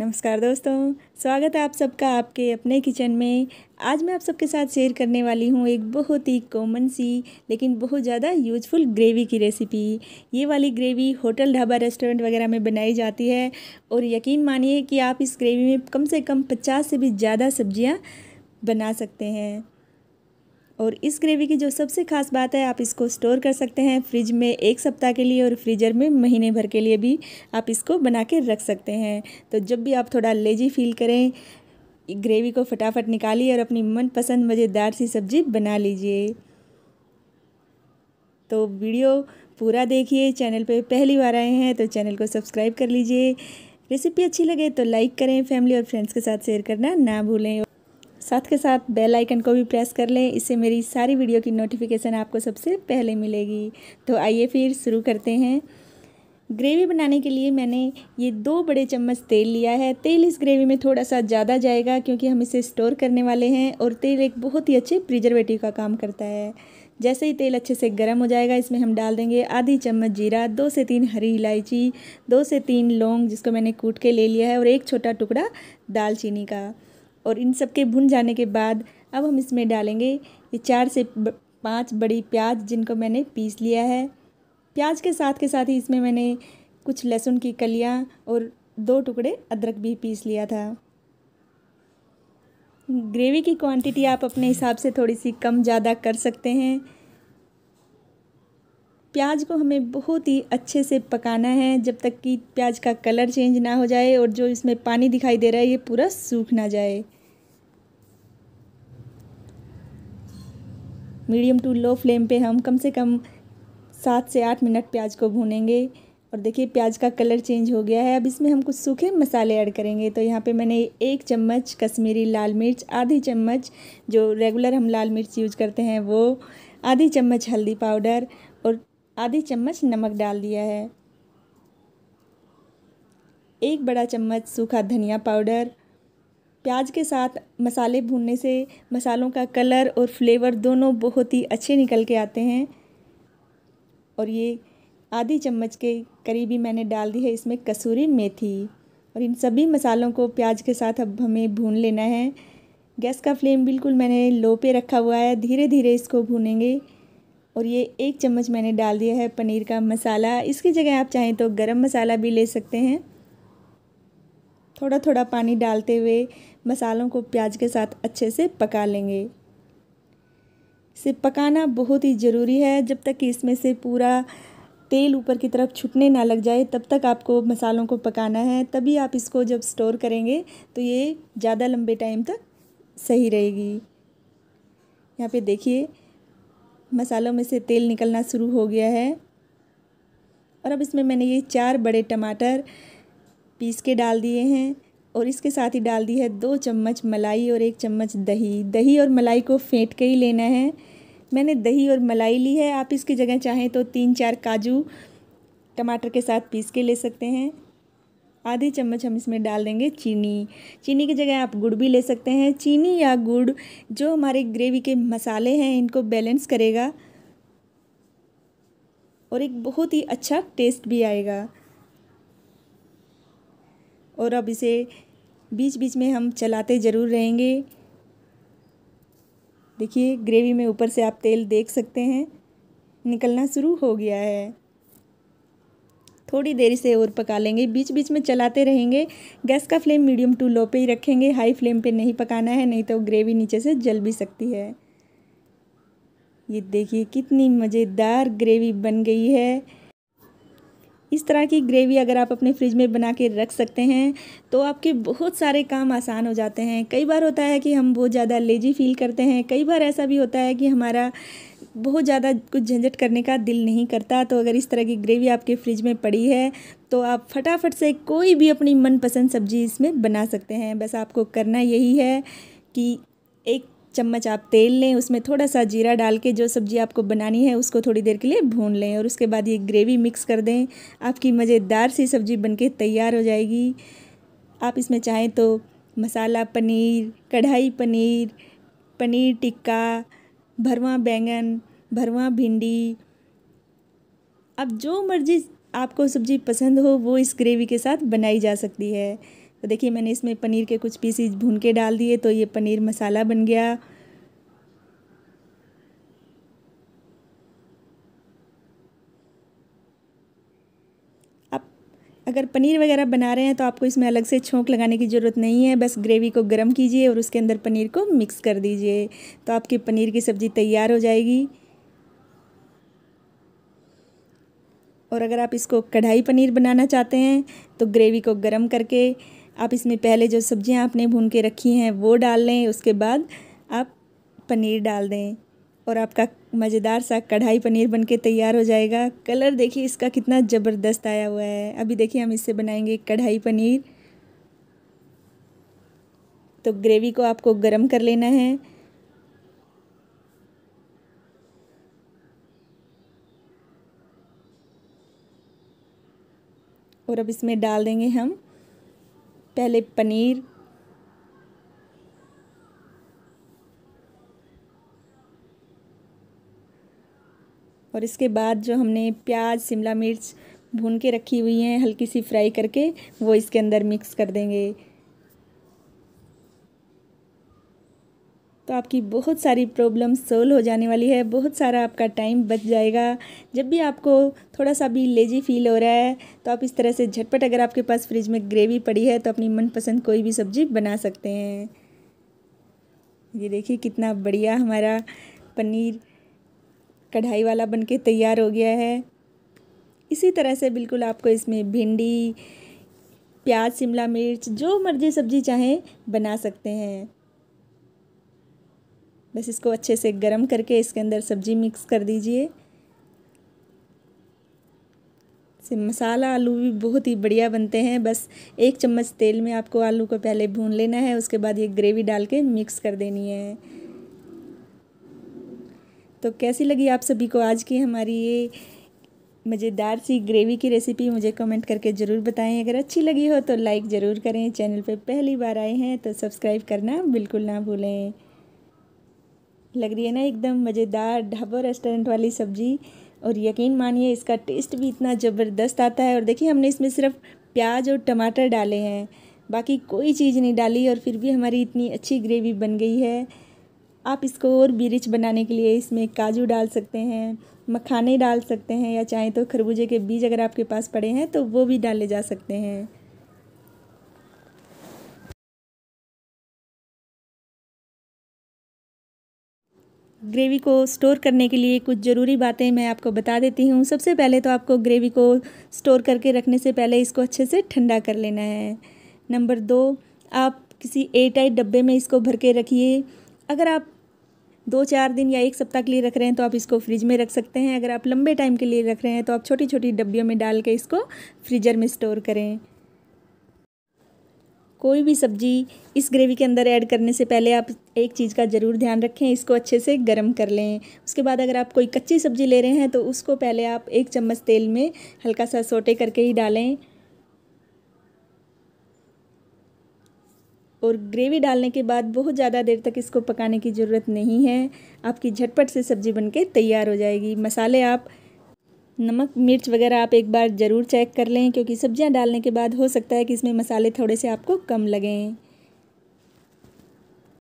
नमस्कार दोस्तों स्वागत है आप सबका आपके अपने किचन में आज मैं आप सबके साथ शेयर करने वाली हूँ एक बहुत ही कॉमन सी लेकिन बहुत ज़्यादा यूजफुल ग्रेवी की रेसिपी ये वाली ग्रेवी होटल ढाबा रेस्टोरेंट वगैरह में बनाई जाती है और यकीन मानिए कि आप इस ग्रेवी में कम से कम पचास से भी ज़्यादा सब्जियाँ बना सकते हैं और इस ग्रेवी की जो सबसे खास बात है आप इसको स्टोर कर सकते हैं फ्रिज में एक सप्ताह के लिए और फ्रीजर में महीने भर के लिए भी आप इसको बना के रख सकते हैं तो जब भी आप थोड़ा लेजी फील करें ग्रेवी को फटाफट निकालिए और अपनी मनपसंद मज़ेदार सी सब्ज़ी बना लीजिए तो वीडियो पूरा देखिए चैनल पे पहली बार आए हैं तो चैनल को सब्सक्राइब कर लीजिए रेसिपी अच्छी लगे तो लाइक करें फैमिली और फ्रेंड्स के साथ शेयर करना ना भूलें साथ के साथ बेल आइकन को भी प्रेस कर लें इससे मेरी सारी वीडियो की नोटिफिकेशन आपको सबसे पहले मिलेगी तो आइए फिर शुरू करते हैं ग्रेवी बनाने के लिए मैंने ये दो बड़े चम्मच तेल लिया है तेल इस ग्रेवी में थोड़ा सा ज़्यादा जाएगा क्योंकि हम इसे स्टोर करने वाले हैं और तेल एक बहुत ही अच्छे प्रिजर्वेटिव का काम करता है जैसे ही तेल अच्छे से गर्म हो जाएगा इसमें हम डाल देंगे आधी चम्मच जीरा दो से तीन हरी इलायची दो से तीन लौंग जिसको मैंने कूट के ले लिया है और एक छोटा टुकड़ा दालचीनी का और इन सब के भुन जाने के बाद अब हम इसमें डालेंगे ये चार से पाँच बड़ी प्याज जिनको मैंने पीस लिया है प्याज के साथ के साथ ही इसमें मैंने कुछ लहसुन की कलियाँ और दो टुकड़े अदरक भी पीस लिया था ग्रेवी की क्वांटिटी आप अपने हिसाब से थोड़ी सी कम ज़्यादा कर सकते हैं प्याज को हमें बहुत ही अच्छे से पकाना है जब तक कि प्याज का कलर चेंज ना हो जाए और जो इसमें पानी दिखाई दे रहा है ये पूरा सूख ना जाए मीडियम टू लो फ्लेम पे हम कम से कम सात से आठ मिनट प्याज को भूनेंगे और देखिए प्याज का कलर चेंज हो गया है अब इसमें हम कुछ सूखे मसाले ऐड करेंगे तो यहाँ पे मैंने एक चम्मच कश्मीरी लाल मिर्च आधी चम्मच जो रेगुलर हम लाल मिर्च यूज करते हैं वो आधी चम्मच हल्दी पाउडर और आधी चम्मच नमक डाल दिया है एक बड़ा चम्मच सूखा धनिया पाउडर प्याज के साथ मसाले भूनने से मसालों का कलर और फ्लेवर दोनों बहुत ही अच्छे निकल के आते हैं और ये आधी चम्मच के करीबी मैंने डाल दी है इसमें कसूरी मेथी और इन सभी मसालों को प्याज के साथ अब हमें भून लेना है गैस का फ्लेम बिल्कुल मैंने लो पे रखा हुआ है धीरे धीरे इसको भूनेंगे और ये एक चम्मच मैंने डाल दिया है पनीर का मसाला इसकी जगह आप चाहें तो गरम मसाला भी ले सकते हैं थोड़ा थोड़ा पानी डालते हुए मसालों को प्याज के साथ अच्छे से पका लेंगे इसे पकाना बहुत ही ज़रूरी है जब तक कि इसमें से पूरा तेल ऊपर की तरफ छुटने ना लग जाए तब तक आपको मसालों को पकाना है तभी आप इसको जब स्टोर करेंगे तो ये ज़्यादा लंबे टाइम तक सही रहेगी यहाँ पे देखिए मसालों में से तेल निकलना शुरू हो गया है और अब इसमें मैंने ये चार बड़े टमाटर पीस के डाल दिए हैं और इसके साथ ही डाल दी है दो चम्मच मलाई और एक चम्मच दही दही और मलाई को फेंट के ही लेना है मैंने दही और मलाई ली है आप इसकी जगह चाहें तो तीन चार काजू टमाटर के साथ पीस के ले सकते हैं आधी चम्मच हम इसमें डाल देंगे चीनी चीनी की जगह आप गुड़ भी ले सकते हैं चीनी या गुड़ जो हमारे ग्रेवी के मसाले हैं इनको बैलेंस करेगा और एक बहुत ही अच्छा टेस्ट भी आएगा और अब इसे बीच बीच में हम चलाते ज़रूर रहेंगे देखिए ग्रेवी में ऊपर से आप तेल देख सकते हैं निकलना शुरू हो गया है थोड़ी देर से और पका लेंगे बीच बीच में चलाते रहेंगे गैस का फ्लेम मीडियम टू लो पे ही रखेंगे हाई फ्लेम पे नहीं पकाना है नहीं तो ग्रेवी नीचे से जल भी सकती है ये देखिए कितनी मज़ेदार ग्रेवी बन गई है इस तरह की ग्रेवी अगर आप अपने फ्रिज में बना के रख सकते हैं तो आपके बहुत सारे काम आसान हो जाते हैं कई बार होता है कि हम बहुत ज़्यादा लेजी फील करते हैं कई बार ऐसा भी होता है कि हमारा बहुत ज़्यादा कुछ झंझट करने का दिल नहीं करता तो अगर इस तरह की ग्रेवी आपके फ्रिज में पड़ी है तो आप फटाफट से कोई भी अपनी मनपसंद सब्ज़ी इसमें बना सकते हैं बस आपको करना यही है कि एक चम्मच आप तेल लें उसमें थोड़ा सा जीरा डाल के जो सब्ज़ी आपको बनानी है उसको थोड़ी देर के लिए भून लें और उसके बाद ये ग्रेवी मिक्स कर दें आपकी मज़ेदार सी सब्ज़ी के तैयार हो जाएगी आप इसमें चाहें तो मसाला पनीर कढ़ाई पनीर पनीर टिक्का भरवा बैंगन भरवा भिंडी अब जो मर्ज़ी आपको सब्ज़ी पसंद हो वो इस ग्रेवी के साथ बनाई जा सकती है तो देखिए मैंने इसमें पनीर के कुछ पीसीज भून के डाल दिए तो ये पनीर मसाला बन गया आप अगर पनीर वगैरह बना रहे हैं तो आपको इसमें अलग से छोंक लगाने की ज़रूरत नहीं है बस ग्रेवी को गर्म कीजिए और उसके अंदर पनीर को मिक्स कर दीजिए तो आपकी पनीर की सब्ज़ी तैयार हो जाएगी और अगर आप इसको कढ़ाई पनीर बनाना चाहते हैं तो ग्रेवी को गर्म करके आप इसमें पहले जो सब्जियां आपने भून के रखी हैं वो डाल लें उसके बाद आप पनीर डाल दें और आपका मज़ेदार सा कढ़ाई पनीर के तैयार हो जाएगा कलर देखिए इसका कितना ज़बरदस्त आया हुआ है अभी देखिए हम इससे बनाएंगे कढ़ाई पनीर तो ग्रेवी को आपको गर्म कर लेना है और अब इसमें डाल देंगे हम पहले पनीर और इसके बाद जो हमने प्याज शिमला मिर्च भून के रखी हुई हैं हल्की सी फ्राई करके वो इसके अंदर मिक्स कर देंगे तो आपकी बहुत सारी प्रॉब्लम सोल्व हो जाने वाली है बहुत सारा आपका टाइम बच जाएगा जब भी आपको थोड़ा सा भी लेजी फील हो रहा है तो आप इस तरह से झटपट अगर आपके पास फ्रिज में ग्रेवी पड़ी है तो अपनी मनपसंद कोई भी सब्ज़ी बना सकते हैं ये देखिए कितना बढ़िया हमारा पनीर कढ़ाई वाला बन तैयार हो गया है इसी तरह से बिल्कुल आपको इसमें भिंडी प्याज शिमला मिर्च जो मर्जी सब्ज़ी चाहें बना सकते हैं बस इसको अच्छे से गर्म करके इसके अंदर सब्ज़ी मिक्स कर दीजिए से मसाला आलू भी बहुत ही बढ़िया बनते हैं बस एक चम्मच तेल में आपको आलू को पहले भून लेना है उसके बाद ये ग्रेवी डाल के मिक्स कर देनी है तो कैसी लगी आप सभी को आज की हमारी ये मज़ेदार सी ग्रेवी की रेसिपी मुझे कमेंट करके ज़रूर बताएं अगर अच्छी लगी हो तो लाइक ज़रूर करें चैनल पे पहली बार आए हैं तो सब्सक्राइब करना बिल्कुल ना भूलें लग रही है ना एकदम मज़ेदार ढाबा रेस्टोरेंट वाली सब्ज़ी और यकीन मानिए इसका टेस्ट भी इतना ज़बरदस्त आता है और देखिए हमने इसमें सिर्फ प्याज और टमाटर डाले हैं बाकी कोई चीज़ नहीं डाली और फिर भी हमारी इतनी अच्छी ग्रेवी बन गई है आप इसको और भी रिच बनाने के लिए इसमें काजू डाल सकते हैं मखाने डाल सकते हैं या चाहें तो खरबूजे के बीज अगर आपके पास पड़े हैं तो वो भी डाले जा सकते हैं ग्रेवी को स्टोर करने के लिए कुछ ज़रूरी बातें मैं आपको बता देती हूँ सबसे पहले तो आपको ग्रेवी को स्टोर करके रखने से पहले इसको अच्छे से ठंडा कर लेना है नंबर दो आप किसी एयरटाइट डब्बे में इसको भर के रखिए अगर आप दो चार दिन या एक सप्ताह के लिए रख रहे हैं तो आप इसको फ्रिज में रख सकते हैं अगर आप लंबे टाइम के लिए रख रहे हैं तो आप छोटी छोटी डब्बियों में डाल के इसको फ्रीजर में स्टोर करें कोई भी सब्ज़ी इस ग्रेवी के अंदर ऐड करने से पहले आप एक चीज़ का ज़रूर ध्यान रखें इसको अच्छे से गर्म कर लें उसके बाद अगर आप कोई कच्ची सब्ज़ी ले रहे हैं तो उसको पहले आप एक चम्मच तेल में हल्का सा सोटे करके ही डालें और ग्रेवी डालने के बाद बहुत ज़्यादा देर तक इसको पकाने की ज़रूरत नहीं है आपकी झटपट से सब्ज़ी बनके तैयार हो जाएगी मसाले आप नमक मिर्च वगैरह आप एक बार ज़रूर चेक कर लें क्योंकि सब्ज़ियाँ डालने के बाद हो सकता है कि इसमें मसाले थोड़े से आपको कम लगें